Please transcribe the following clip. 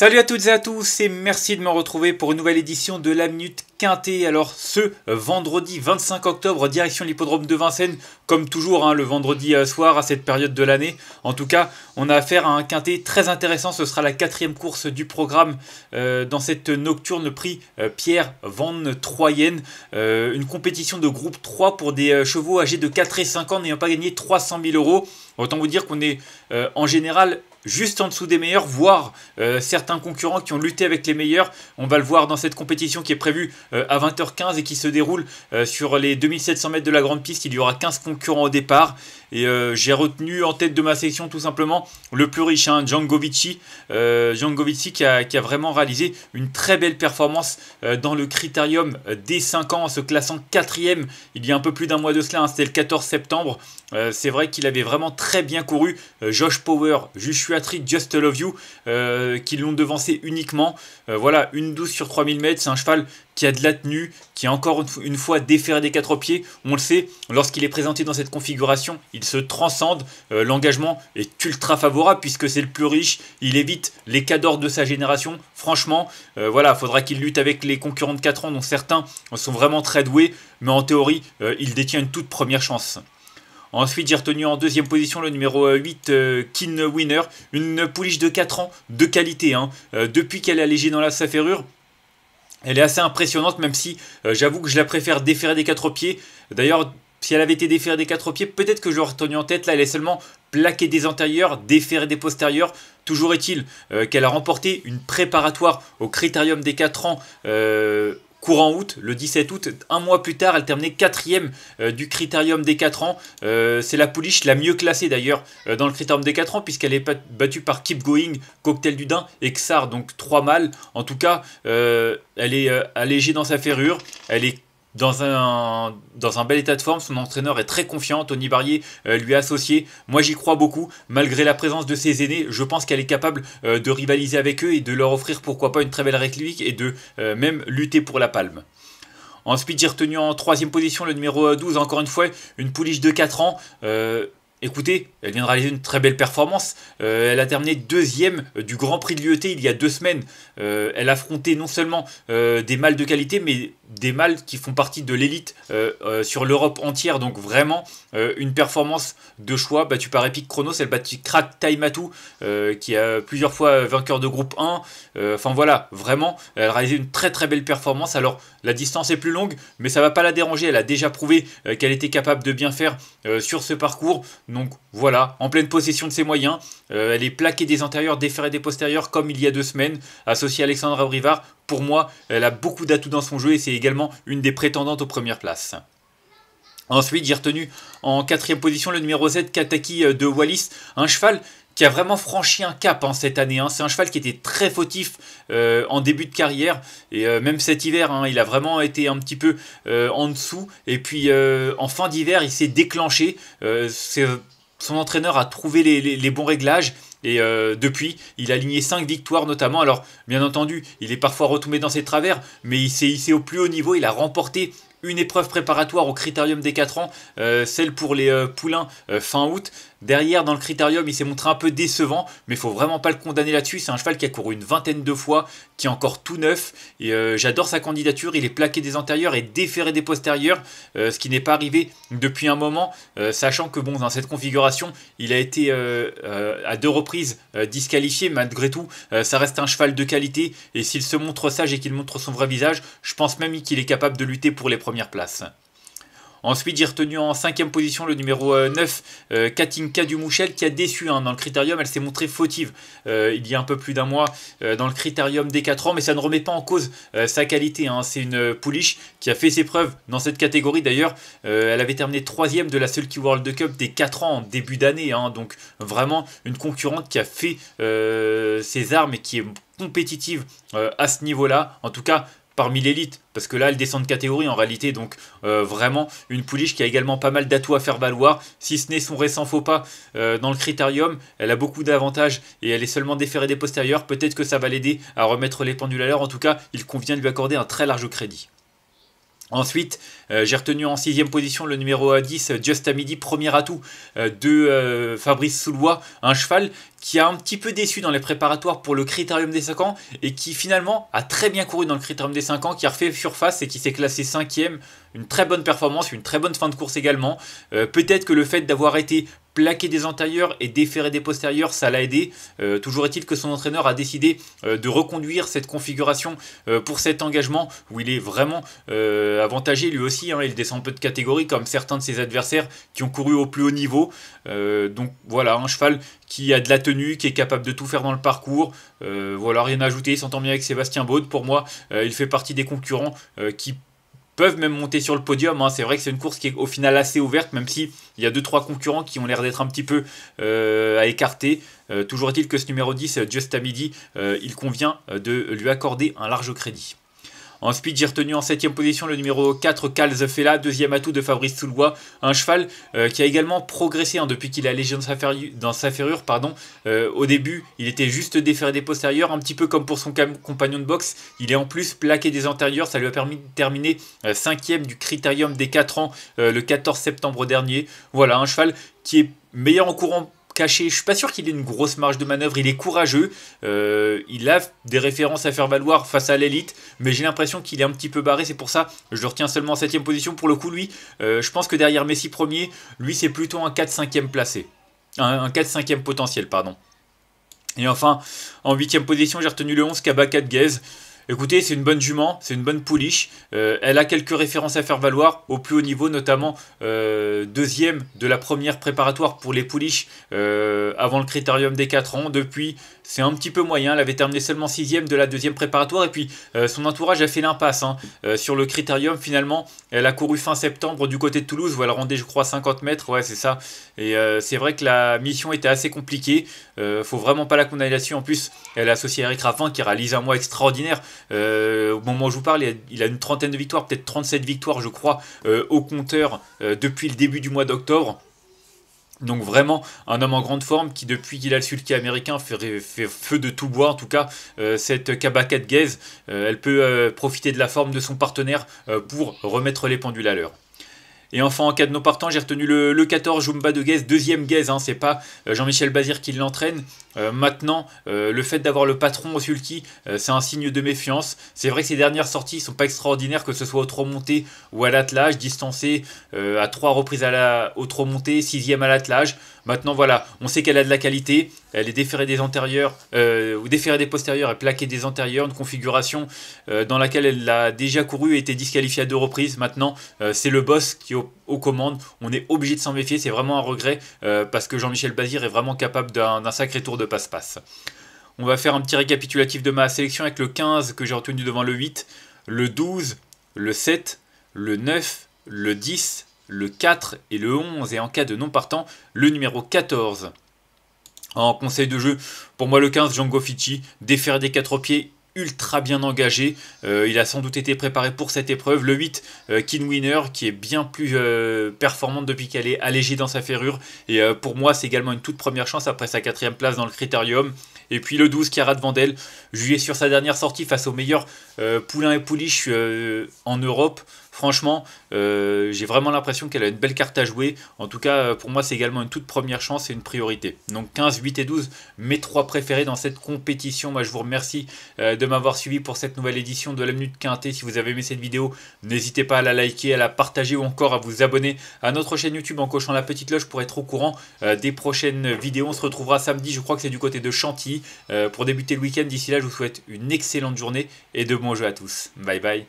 Salut à toutes et à tous et merci de me retrouver pour une nouvelle édition de la Minute Quintée. Alors ce vendredi 25 octobre, direction l'hippodrome de Vincennes, comme toujours hein, le vendredi euh, soir à cette période de l'année. En tout cas, on a affaire à un quintet très intéressant. Ce sera la quatrième course du programme euh, dans cette nocturne prix euh, Pierre Van Troyenne. une compétition de groupe 3 pour des chevaux âgés de 4 et 5 ans n'ayant pas gagné 300 000 euros. Autant vous dire qu'on est euh, en général juste en dessous des meilleurs, voire euh, certains concurrents qui ont lutté avec les meilleurs. On va le voir dans cette compétition qui est prévue euh, à 20h15 et qui se déroule sur les 2700 mètres de la grande piste. Il y aura 15 concurrents au départ. Et j'ai retenu en tête de ma section tout simplement le plus riche, hein, Djangovici. qui a, qui a, vraiment réalisé une très belle performance dans le critérium des 5 ans en se classant quatrième il y a un peu plus d'un mois de cela. Hein. C'était le 14 septembre. C'est vrai qu'il avait vraiment très bien couru. Euh, Josh Power, Joshua Tree, Just Love You, euh, qui l'ont devancé uniquement. Euh, voilà, une douce sur 3000 mètres, c'est un cheval qui a de la tenue, qui a encore une fois déféré des quatre pieds. On le sait, lorsqu'il est présenté dans cette configuration, il se transcende. L'engagement est ultra favorable puisque c'est le plus riche. Il évite les cadors de sa génération. Franchement, voilà, faudra qu'il lutte avec les concurrents de 4 ans dont certains sont vraiment très doués. Mais en théorie, il détient une toute première chance. Ensuite, j'ai retenu en deuxième position le numéro 8, euh, euh, Kin Winner. Une pouliche de 4 ans de qualité. Hein. Euh, depuis qu'elle est allégée dans la sa ferrure, elle est assez impressionnante, même si j'avoue que je la préfère déférer des 4 pieds. D'ailleurs, si elle avait été déférée des 4 pieds, peut-être que je l'aurais en tête. Là, elle est seulement plaquée des antérieurs, déférée des postérieurs. Toujours est-il qu'elle a remporté une préparatoire au Critérium des 4 ans courant août, le 17 août. Un mois plus tard, elle terminait quatrième euh, du critérium des 4 ans. Euh, c'est la pouliche la mieux classée d'ailleurs euh, dans le critérium des 4 ans, puisqu'elle est battue par Keep Going, Cocktail du Dain et Xar, donc trois mâles. En tout cas, elle est allégée dans sa ferrure, elle est dans un, dans un bel état de forme. Son entraîneur est très confiant. Tony Barrier euh, lui a associé. Moi, j'y crois beaucoup. Malgré la présence de ses aînés, je pense qu'elle est capable euh, de rivaliser avec eux et de leur offrir pourquoi pas une très belle réclique et de euh, même lutter pour la palme. Ensuite, j'ai retenu en troisième position le numéro 12, encore une fois, une pouliche de 4 ans écoutez, elle vient de réaliser une très belle performance. Euh, elle a terminé deuxième euh, du Grand Prix de l'UET il y a deux semaines. Euh, elle a affronté non seulement des mâles de qualité, mais des mâles qui font partie de l'élite sur l'Europe entière. Donc vraiment une performance de choix battue par Epic Chronos. Elle battu Krat Taimatu, qui a plusieurs fois vainqueur de groupe 1. Enfin voilà, vraiment, elle a réalisé une très très belle performance. Alors la distance est plus longue, mais ça va pas la déranger. Elle a déjà prouvé qu'elle était capable de bien faire sur ce parcours. Donc voilà, en pleine possession de ses moyens, euh, elle est plaquée des antérieurs, déférée des postérieurs comme il y a deux semaines, associée à Alexandra Brivard. Pour moi, elle a beaucoup d'atouts dans son jeu et c'est également une des prétendantes aux premières places. Ensuite, j'ai retenu en quatrième position le numéro 7 Kataki euh, de Wallis, un cheval qui a vraiment franchi un cap en hein, cette année. Hein. C'est un cheval qui était très fautif euh, en début de carrière et euh, même cet hiver, hein, il a vraiment été un petit peu euh, en dessous. Et puis en fin d'hiver, il s'est déclenché. son entraîneur a trouvé les, bons réglages. Et depuis, il a aligné 5 victoires notamment. Alors, bien entendu, il est parfois retombé dans ses travers, mais il s'est hissé au plus haut niveau. Il a remporté une épreuve préparatoire au critérium des 4 ans, celle pour les poulains fin août. Derrière, dans le critérium, il s'est montré un peu décevant, mais il faut vraiment pas le condamner là-dessus. C'est un cheval qui a couru une vingtaine de fois, qui est encore tout neuf. Et euh, j'adore sa candidature. Il est plaqué des antérieurs et déféré des postérieurs, euh, ce qui n'est pas arrivé depuis un moment. Euh, sachant que bon, dans cette configuration, il a été à deux reprises disqualifié. Malgré tout, ça reste un cheval de qualité. Et s'il se montre sage et qu'il montre son vrai visage, je pense même qu'il est capable de lutter pour les premières places. Ensuite, j'ai retenu en cinquième position le numéro 9, euh, euh, Katinka Dumouchel, qui a déçu hein, dans le critérium. Elle s'est montrée fautive euh, il y a un peu plus d'un mois dans le critérium des 4 ans, mais ça ne remet pas en cause sa qualité. Hein. C'est une pouliche qui a fait ses preuves dans cette catégorie d'ailleurs. elle avait terminé troisième de la Sulky World Cup des 4 ans en début d'année. Hein. donc vraiment une concurrente qui a fait ses armes et qui est compétitive à ce niveau-là. En tout cas, parmi l'élite, parce que là, elle descend de catégorie en réalité, donc euh, vraiment une pouliche qui a également pas mal d'atouts à faire valoir, si ce n'est son récent faux pas euh, dans le critérium, elle a beaucoup d'avantages et elle est seulement déférée des postérieurs, peut-être que ça va l'aider à remettre les pendules à l'heure, en tout cas, il convient de lui accorder un très large crédit. Ensuite, euh, j'ai retenu en sixième position le numéro 10, Just à midi, premier atout euh, de euh, Fabrice Soulois, un cheval qui a un petit peu déçu dans les préparatoires pour le critérium des 5 ans et qui finalement a très bien couru dans le critérium des 5 ans, qui a refait surface et qui s'est classé cinquième. Une très bonne performance, une très bonne fin de course également. Peut-être que le fait d'avoir été plaquer des antérieurs et déférer des postérieurs, ça l'a aidé. Euh, toujours est-il que son entraîneur a décidé euh, de reconduire cette configuration euh, pour cet engagement où il est vraiment avantagé lui aussi. Hein. il descend peu de catégorie comme certains de ses adversaires qui ont couru au plus haut niveau. donc voilà, un cheval qui a de la tenue, qui est capable de tout faire dans le parcours. voilà, rien à ajouter, il s'entend bien avec Sébastien Baud. Pour moi, il fait partie des concurrents qui peuvent même monter sur le podium. Hein. C'est vrai que c'est une course qui est au final assez ouverte, même si il y a 2-3 concurrents qui ont l'air d'être un petit peu euh, à écarter. Euh, toujours est-il que ce numéro 10, Just à euh, il convient de lui accorder un large crédit. En speed, j'ai retenu en 7ème position le numéro 4, Cal deuxième atout de Fabrice Soulois, un cheval euh, qui a également progressé hein, depuis qu'il est légion dans sa, ferrure. Dans sa ferrure pardon. Euh, au début, il était juste déféré des postérieurs, un petit peu comme pour son compagnon de boxe. Il est en plus plaqué des antérieurs, ça lui a permis de terminer 5ème euh, du critérium des 4 ans le 14 septembre dernier. Voilà, un cheval qui est meilleur en courant caché. Je suis pas sûr qu'il ait une grosse marge de manœuvre. Il est courageux. Euh, il a des références à faire valoir face à l'élite, mais j'ai l'impression qu'il est un petit peu barré. C'est pour ça je le retiens seulement en 7 position. Pour le coup, lui, euh, je pense que derrière Messi premier, lui, c'est plutôt un 4 5 ème placé. Un, 4 5 potentiel, pardon. Et enfin, en 8 position, j'ai retenu le 11 Kabaka Gaze. Écoutez, c'est une bonne jument, c'est une bonne pouliche. Euh, elle a quelques références à faire valoir au plus haut niveau, notamment euh, deuxième de la première préparatoire pour les pouliches euh, avant le critérium des 4 ans. Depuis, c'est un petit peu moyen. Elle avait terminé seulement sixième de la deuxième préparatoire. Et puis, son entourage a fait l'impasse hein. sur le critérium. Finalement, elle a couru fin septembre du côté de Toulouse où elle rendait, je crois, 50 mètres. Ouais, c'est ça. Et c'est vrai que la mission était assez compliquée. faut vraiment pas la condamner là-dessus. En plus, elle est associée à Eric Raffin qui réalise un mois extraordinaire. Euh, au moment où je vous parle, il a une trentaine de victoires, peut-être 37 victoires, je crois, euh, au compteur euh, depuis le début du mois d'octobre. Donc vraiment un homme en grande forme qui depuis qu'il a le sulky américain fait, feu de tout bois en tout cas cette Kabaka de Gaze, elle peut profiter de la forme de son partenaire pour remettre les pendules à l'heure. Et enfin, en cas de non partant, j'ai retenu le, 14, Jumba de Guez, deuxième Guez, hein, c'est pas euh, Jean-Michel Bazir qui l'entraîne. Euh, maintenant, euh, le fait d'avoir le patron au sulky, c'est un signe de méfiance. C'est vrai que ses dernières sorties sont pas extraordinaires, que ce soit au trop monté ou à l'attelage, distancé à trois reprises à la, au trop montées, sixième à l'attelage. Maintenant, voilà, on sait qu'elle a de la qualité. Elle est déférée des antérieurs, ou déférée des postérieurs et plaquée des antérieurs. Une configuration dans laquelle elle a déjà couru et été disqualifiée à deux reprises. Maintenant, c'est le boss qui aux, commandes. On est obligé de s'en méfier, c'est vraiment un regret euh, parce que Jean-Michel Bazir est vraiment capable d'un sacré tour de passe-passe. On va faire un petit récapitulatif de ma sélection avec le 15 que j'ai retenu devant le 8, le 12, le 7, le 9, le 10, le 4 et le 11 et en cas de non partant, le numéro 14. En conseil de jeu, pour moi le 15, Django Fitchi, défaire des quatre pieds, ultra bien engagé. Euh, il a sans doute été préparé pour cette épreuve. Le 8, euh, Kinwinner, qui est bien plus euh, performante depuis qu'elle est allégée dans sa ferrure. Et pour moi, c'est également une toute première chance après sa quatrième place dans le critérium. Et puis le 12, Kiara Vandel. Juillet sur sa dernière sortie face aux meilleurs poulains et pouliches en Europe. Franchement, euh, j'ai vraiment l'impression qu'elle a une belle carte à jouer. En tout cas, euh, pour moi, c'est également une toute première chance et une priorité. Donc 15, 8 et 12, mes trois préférés dans cette compétition. Moi, je vous remercie euh, de m'avoir suivi pour cette nouvelle édition de la Minute Quintet. Si vous avez aimé cette vidéo, n'hésitez pas à la liker, à la partager ou encore à vous abonner à notre chaîne YouTube en cochant la petite cloche pour être au courant des prochaines vidéos. On se retrouvera samedi, je crois que c'est du côté de Chantilly, pour débuter le week-end. D'ici là, je vous souhaite une excellente journée et de bons jeux à tous. Bye bye.